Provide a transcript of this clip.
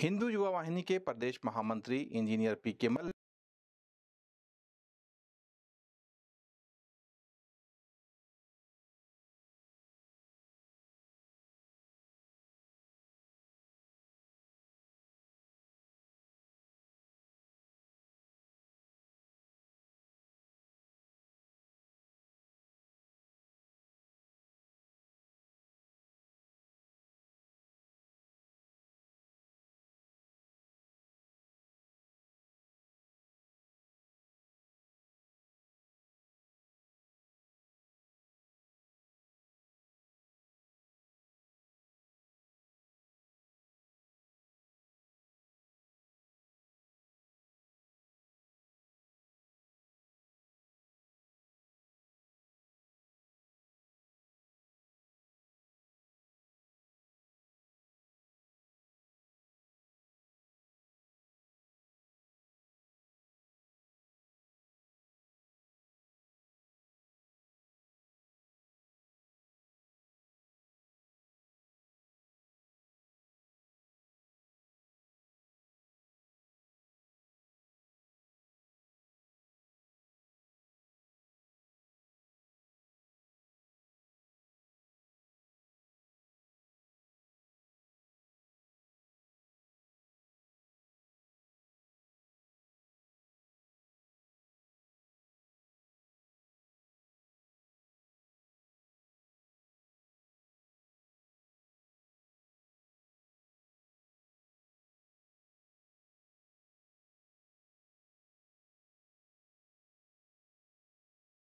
हिंदू युवा वाहिनी के प्रदेश महामंत्री इंजीनियर पी के मल्ल